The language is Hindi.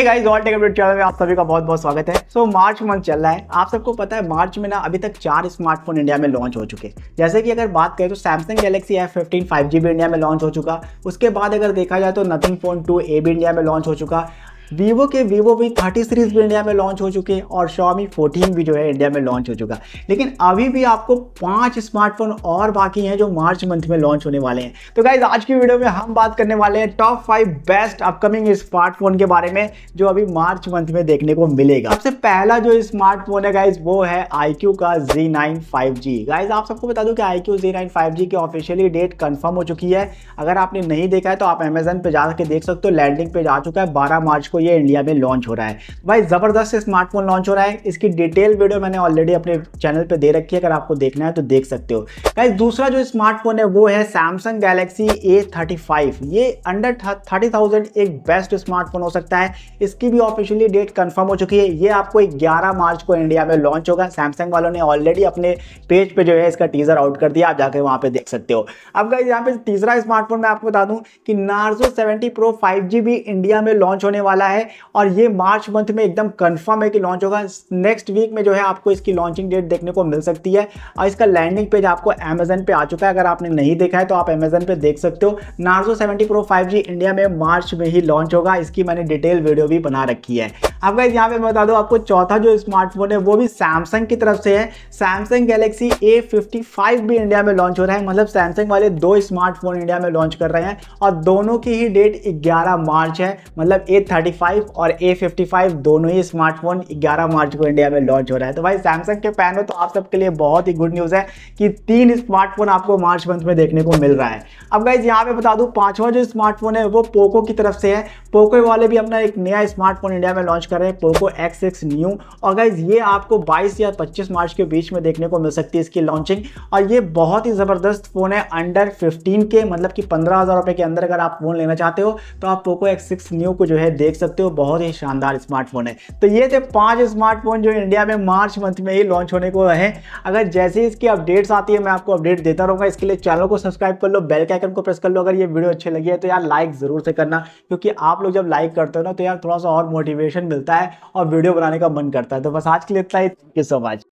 हे गाइस चैनल में आप सभी का बहुत बहुत स्वागत है सो मार्च मंथ चल रहा है आप सबको पता है मार्च में ना अभी तक चार स्मार्टफोन इंडिया में लॉन्च हो चुके हैं जैसे कि अगर बात करें तो Samsung Galaxy F fifteen five G भी इंडिया में लॉन्च हो चुका उसके बाद अगर देखा जाए तो नथिंग फोन टू ए भी इंडिया में लॉन्च हो चुका वीवो के वीवो वी थर्टी सीरीज भी इंडिया में लॉन्च हो चुके हैं और शॉमी फोर्टीन भी जो है इंडिया में लॉन्च हो चुका लेकिन अभी भी आपको पांच स्मार्टफोन और बाकी हैं जो मार्च मंथ में लॉन्च होने वाले हैं तो गाइज आज की वीडियो में हम बात करने वाले हैं top five best upcoming smartphone के बारे में जो अभी मार्च मंथ में देखने को मिलेगा सबसे पहला जो स्मार्टफोन है गाइज वो है आई का जी नाइन गाइज आप सबको बता दूं कि आई क्यू की ऑफिशियली डेट कंफर्म हो चुकी है अगर आपने नहीं देखा है तो आप अमेजन पे जाकर देख सकते हो लैंडिंग पे जा चुका है बारह मार्च को ये इंडिया में लॉन्च हो रहा है भाई ज़बरदस्त स्मार्टफोन लॉन्च हो रहा है इसकी डिटेल वीडियो मैंने ऑलरेडी अपने चैनल पर दे रखी है अगर आपको देखना है तो देख सकते हो भाई दूसरा जो स्मार्टफोन है वो है सैमसंग गैलेक्सी ए ये अंडर थर्टी एक बेस्ट स्मार्टफोन हो सकता है इसकी भी ऑफिशियली डेट कन्फर्म हो चुकी है ये आपको ग्यारह मार्च को इंडिया में लॉन्च होगा सैमसंग वालों ने ऑलरेडी अपने पेज पर जो है इसका टीजर आउट कर दिया आप जाकर वहाँ पर देख सकते हो अब गाइज यहाँ पे तीसरा स्मार्टफोन मैं आपको बता दूँ कि नार्जो सेवेंटी प्रो फाइव भी इंडिया में लॉन्च होने वाला है और ये मार्च मंथ में एकदम कंफर्म है कि लॉन्च होगा नेक्स्ट वीक में जो है आपको इसकी लॉन्चिंग डेट देखने को मिल सकती है और इसका लैंडिंग पेज आपको अमेजन पे आ चुका है अगर आपने नहीं देखा है तो आप अमेजन पे देख सकते हो Narzo seventy pro five India में मार्च में ही लॉन्च होगा इसकी मैंने डिटेल वीडियो भी बना रखी है अब गाइज यहाँ पे मैं बता दूँ आपको चौथा जो स्मार्टफोन है वो भी सैमसंग की तरफ से है Samsung Galaxy A fifty five भी इंडिया में लॉन्च हो रहा है मतलब सैमसंग वाले दो स्मार्टफोन इंडिया में लॉन्च कर रहे हैं और दोनों की ही डेट ग्यारह मार्च है मतलब ए थर्टी फाइव और ए फिफ्टी फाइव दोनों ही स्मार्टफोन ग्यारह मार्च को इंडिया में लॉन्च हो रहा है तो भाई सैमसंग के पैन तो आप सबके लिए बहुत ही गुड न्यूज़ है कि तीन स्मार्टफोन आपको मार्च मंथ में देखने को मिल रहा है अब गाइज यहाँ पे बता दूँ पाँचवा जो स्मार्टफोन है वो पोको की तरफ से है पोको वाले भी अपना एक नया स्मार्टफोन इंडिया में लॉन्च कर रहे हैं पोको एक्स एक्स न्यू और गाइज ये आपको 22 या 25 मार्च के बीच में देखने को मिल सकती है इसकी लॉन्चिंग और ये बहुत ही ज़बरदस्त फ़ोन है अंडर 15 के मतलब कि पंद्रह हज़ार रुपये के अंदर अगर आप फ़ोन लेना चाहते हो तो आप पोको एक्स सिक्स न्यू को जो है देख सकते हो बहुत ही शानदार स्मार्टफोन है तो ये थे पाँच स्मार्टफोन जो इंडिया में मार्च मंथ में ही लॉन्च होने को है अगर जैसे ही इसकी अपडेट्स आती है मैं आपको अपडेट देता रहूँगा इसके लिए चैनल को सब्सक्राइब कर लो बेल के आइकन को प्रेस कर लो अगर ये वीडियो अच्छी लगी है तो यार लाइक ज़रूर से करना क्योंकि आप लोग जब लाइक करते हो ना तो यार थोड़ा सा और मोटिवेशन मिलता मिलता है और वीडियो बनाने का मन करता है तो बस आज के लिए इतना ही थैंक यू सो मच